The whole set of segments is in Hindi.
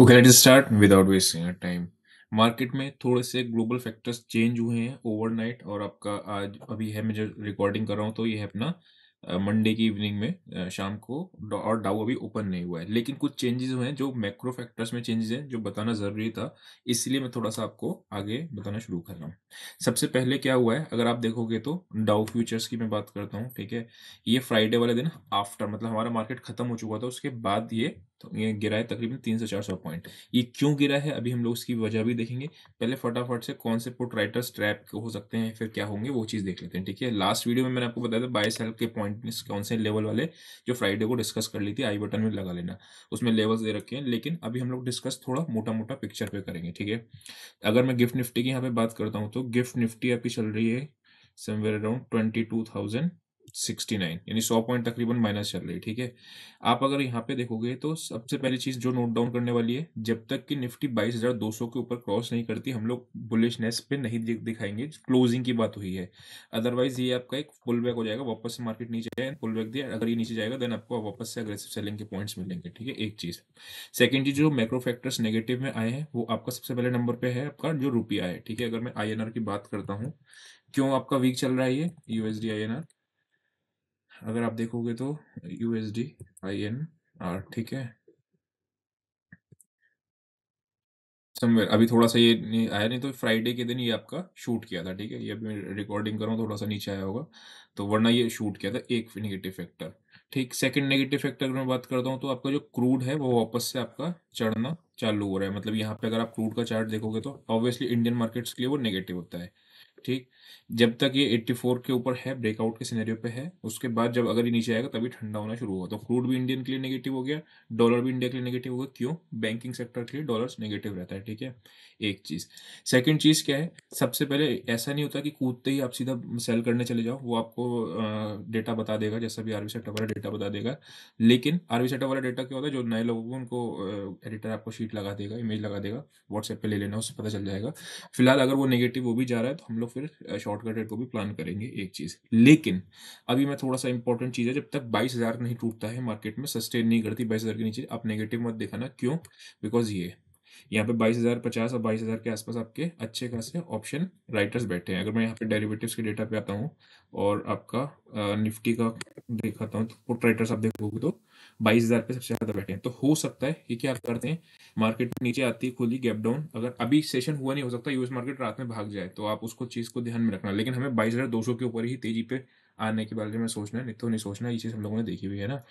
okay let start without wasting time market में थोड़े से ग्लोबल फैक्टर्स चेंज हुए हैं ओवरनाइट और आपका आज अभी है मैं जो रिकॉर्डिंग कर रहा हूँ तो ये है अपना मंडे की इवनिंग में शाम को और डाउ अभी ओपन नहीं हुआ है लेकिन कुछ चेंजेस हुए हैं जो मैक्रो फैक्टर्स में चेंजेस हैं जो बताना ज़रूरी था इसलिए मैं थोड़ा सा आपको आगे बताना शुरू कर रहा हूँ सबसे पहले क्या हुआ है अगर आप देखोगे तो डाउ फ्यूचर्स की मैं बात करता हूँ ठीक है ये फ्राइडे वाले दिन आफ्टर मतलब हमारा मार्केट खत्म हो चुका था उसके बाद ये तो ये गिरा है तकरीबन तीन से चार सौ पॉइंट ये क्यों गिरा है अभी हम लोग इसकी वजह भी देखेंगे पहले फटाफट से कौन से पुट राइटर्स ट्रैप हो सकते हैं फिर क्या होंगे वो चीज़ देख लेते हैं ठीक है लास्ट वीडियो में मैंने आपको बताया था बाय सेल के पॉइंट कौन से लेवल वाले जो फ्राइडे को डिस्कस कर ली थी आई बटन में लगा लेना उसमें लेवल्स दे रखे हैं लेकिन अभी हम लोग डिस्कस थोड़ा मोटा मोटा पिक्चर पे करेंगे ठीक है अगर मैं गिफ्ट निफ्टी की यहाँ पर बात करता हूँ तो गिफ्ट निफ्टी आपकी चल रही है somewhere around twenty two thousand sixty nine यानी सौ पॉइंट तकरीबन माइनस चल रही है ठीक है आप अगर यहाँ पे देखोगे तो सबसे पहली चीज जो नोट डाउन करने वाली है जब तक कि निफ्टी बाईस हजार दो सौ के ऊपर क्रॉस नहीं करती हम लोग बुलिशनेस पे नहीं दिखाएंगे क्लोजिंग की बात हुई है अदरवाइज ये आपका एक फुल बैक हो जाएगा वापस से मार्केट नीचे जाए फुल बैक दिया अगर ये नीचे जाएगा देन आपको वापस से अग्रेसिव सेलिंग के पॉइंट्स मिलेंगे ठीक है एक चीज सेकेंड चीज जो मैक्रो फैक्टर्स नेगेटिव में आए हैं वो आपका सबसे पहले नंबर पे है आपका जो रुपया है ठीक है अगर मैं आई की बात करता हूँ क्यों आपका वीक चल रहा है ये यूएसडी आई एन आर अगर आप देखोगे तो U S D I N R ठीक है समवेयर अभी थोड़ा सा ये नहीं आया नहीं तो फ्राइडे के दिन ये आपका शूट किया था ठीक है ये अभी मैं रिकॉर्डिंग कर रहा हूँ थोड़ा सा नीचे आया होगा तो वरना ये शूट किया था एक नेगेटिव फैक्टर ठीक सेकंड नेगेटिव फैक्टर में बात करता हूँ तो आपका जो क्रूड है वो वापस से आपका चढ़ना चालू हो रहा है मतलब यहाँ पे अगर आप क्रूड का चार्ट देखोगे तो ऑब्वियसली इंडियन मार्केट्स के लिए वो नेगेटिव होता है ठीक जब तक ये 84 के ऊपर है ब्रेकआउट के सिनेरियो पे है उसके बाद जब अगर ये नीचे आएगा तभी ठंडा होना शुरू होगा तो क्रूड भी इंडियन के लिए नेगेटिव हो गया डॉलर भी इंडिया के लिए नेगेटिव हो गया क्यों बैंकिंग सेक्टर के लिए डॉलर नेगेटिव रहता है ठीक है एक चीज़ सेकेंड चीज़ क्या है सबसे पहले ऐसा नहीं होता कि कूदते ही आप सीधा सेल करने चले जाओ वो आपको डेटा बता देगा जैसा भी आरबी सेक्टर वाला डेटा बता देगा लेकिन आरबी सेक्टर वाला डेटा क्या होता है जो नए लोगों को उनको एडिटर आपको शीट लगा देगा इमेज लगा देगा व्हाट्सएप पे ले लेना उससे पता चल जाएगा फिलहाल अगर वो नेगेटिव वो भी जा रहा है तो हम लोग फिर शॉर्टकट रेट को भी प्लान करेंगे एक चीज़ लेकिन अभी मैं थोड़ा सा इंपॉर्टेंट चीज़ है जब तक बाईस हज़ार नहीं टूटता है मार्केट में सस्टेन नहीं करती बाईस हज़ार के नीचे आप नेगेटिव मत दिखाना क्यों बिकॉज ये यहाँ पे बाईस हज़ार पचास और बाईस हज़ार के आसपास आपके अच्छे खासे ऑप्शन राइटर्स बैठे हैं अगर मैं यहाँ पे डेरिवेटिव्स के डेटा पे आता हूँ और आपका निफ्टी का देखाता हूँ तो पुट राइटर्स आप देखोगे तो बाईस हज़ार पे सबसे ज़्यादा बैठे हैं तो हो सकता है कि क्या करते हैं मार्केट नीचे आती है खुली गैप डाउन अगर अभी सेशन हुआ नहीं हो सकता यूएस मार्केट रात में भाग जाए तो आप उसको चीज़ को ध्यान में रखना लेकिन हमें बाईस हज़ार दो सौ के ऊपर ही तेजी पे आने के बारे में सोचना है नहीं तो नहीं सोचना ये चीज़ हम लोगों ने देखी हुई है ना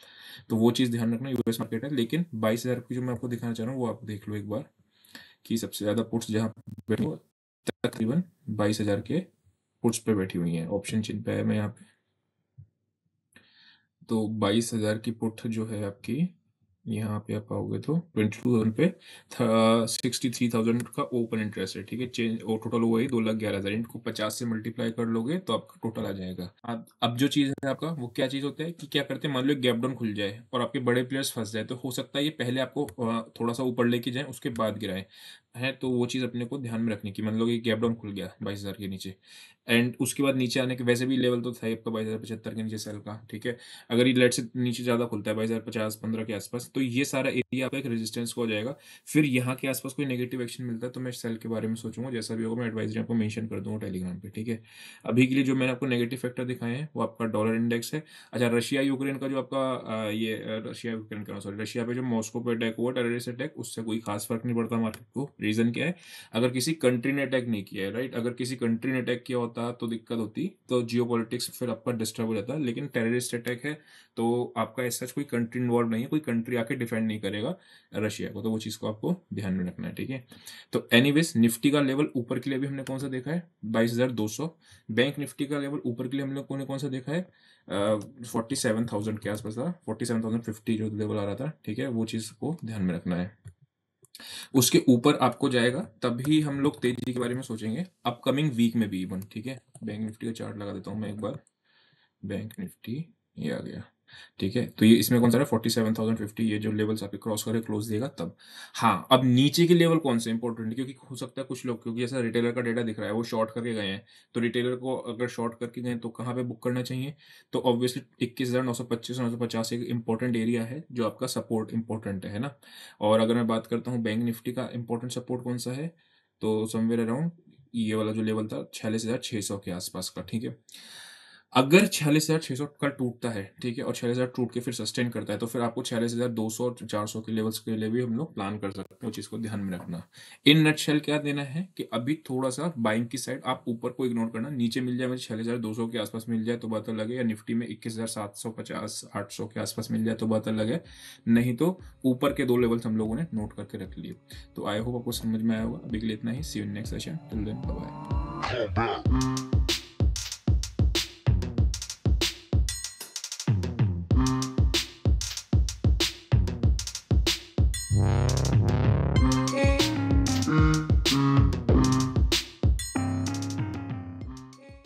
तो वो चीज़ ध्यान रखना यूएस मार्केट है लेकिन बाईस हज़ार की जो मैं आपको दिखाना चाह रहा हूँ वो आप देख लो एक बार कि सबसे ज़्यादा पुट्स जहाँ बैठे तकरीबन बाईस हज़ार के पुट्स पे बैठी हुई हैं ऑप्शन चिन्ह पे है मैं यहाँ पे तो बाईस हज़ार की पुट जो है आपकी यहाँ पे आप आओगे तो ट्वेंटी टू थाउजेंड पे सिक्सटी थ्री थाउजेंड का ओपन इंटरेस्ट है ठीक है चेंज और टोटल ही दो लाख ग्यारह हज़ार इनको पचास से मल्टीप्लाई कर लोगे तो आपका टोटल आ जाएगा अब अब जो चीज़ है आपका वो क्या चीज़ होता है कि क्या करते हैं मान लो गैप डाउन खुल जाए और आपके बड़े प्लेयर्स फंस जाए तो हो सकता है ये पहले आपको थोड़ा सा ऊपर लेके जाए उसके बाद गिराए है तो वो चीज़ अपने को ध्यान में रखने की मतलब कि गैप डाउन खुल गया बाईस हज़ार के नीचे एंड उसके बाद नीचे आने के वैसे भी लेवल तो था आपका बाईस हज़ार पचहत्तर के नीचे सेल का ठीक है अगर ये लेट से नीचे ज़्यादा खुलता है बाईस हज़ार पचास पंद्रह के आसपास तो ये सारा एरिया आपका एक रेजिस्टेंस हो जाएगा फिर यहाँ के आसपास कोई नेगेटिव एक्शन मिलता है तो मैं सेल के बारे में सोचूंगा जैसा भी होगा मैं एडवाइजरी आपको मैंशन कर दूँगा टेलीग्राम पर ठीक है अभी के लिए जो मैंने आपको नेगेटिव फैक्टर दिखाए हैं वो आपका डॉलर इंडेक्स है अच्छा रशिया यूक्रेन का जो आपका ये रशिया यूक्रेन का सॉरी रशिया पे जो मॉस्को पे अटैक हुआ टेररिस्ट अटैक उससे कोई खास फर्क नहीं पड़ता मार्केट को रीजन क्या है अगर किसी कंट्री ने अटैक नहीं किया है राइट अगर किसी कंट्री ने अटैक किया होता तो दिक्कत होती तो जियो पॉलिटिक्स फिर आपका डिस्टर्ब हो जाता लेकिन टेररिस्ट अटैक है तो आपका ऐसा कोई कंट्री इन्वॉल्व नहीं है कोई कंट्री आके डिफेंड नहीं करेगा रशिया को तो वो चीज़ को आपको ध्यान में रखना है ठीक है तो एनी निफ्टी का लेवल ऊपर के लिए भी हमने कौन सा देखा है बाईस बैंक निफ्टी का लेवल ऊपर के लिए हम लोग कौन कौन सा देखा है फोर्टी सेवन थाउजेंड के आसपास था फोर्टी सेवन थाउजेंड फिफ्टी जो लेवल आ रहा था ठीक है वो चीज़ को ध्यान में रखना है उसके ऊपर आपको जाएगा तभी हम लोग तेजी के बारे में सोचेंगे अपकमिंग वीक में भी इवन ठीक है बैंक निफ्टी का चार्ट लगा देता हूँ मैं एक बार बैंक निफ्टी ये आ गया ठीक है तो ये इसमें कौन सा है फोर्टी सेवन थाउजेंड फिफ्टी ये जो लेवल्स आपके क्रॉस करके क्लोज देगा तब हाँ अब नीचे के लेवल कौन से इंपॉर्टेंट क्योंकि हो सकता है कुछ लोग क्योंकि ऐसा रिटेलर का डेटा दिख रहा है वो शॉर्ट करके गए हैं तो रिटेलर को अगर शॉर्ट करके गए तो कहाँ पे बुक करना चाहिए तो ऑब्वियसली इक्कीस हज़ार नौ सौ पच्चीस नौ सौ पचास एक इंपॉर्टेंट एरिया है जो आपका सपोर्ट इंपॉर्टेंट है ना और अगर मैं बात करता हूँ बैंक निफ्टी का इंपॉर्टेंट सपोर्ट कौन सा है तो समवेयर अराउंड ये वाला जो लेवल था छियालीस हज़ार छः सौ के आसपास का ठीक है अगर छियालीस हज़ार छः सौ का टूटता है ठीक है और छियालीस हज़ार टूट के फिर सस्टेन करता है तो फिर आपको छियालीस हज़ार दो सौ चार सौ के लेवल्स के लिए भी हम लोग प्लान कर सकते हैं उस चीज़ को ध्यान में रखना इन नट शेल क्या देना है कि अभी थोड़ा सा बाइंग की साइड आप ऊपर को इग्नोर करना नीचे मिल जाए छियालीस हज़ार दो सौ के आसपास मिल जाए तो बात अलग है या निफ्टी में इक्कीस हज़ार सात सौ पचास आठ सौ के आसपास मिल जाए तो बात अलग है नहीं तो ऊपर के दो लेवल्स हम लोगों ने नोट करके रख लिए तो आई होप आपको समझ में आया होगा अभी के लिए इतना ही see next session till bye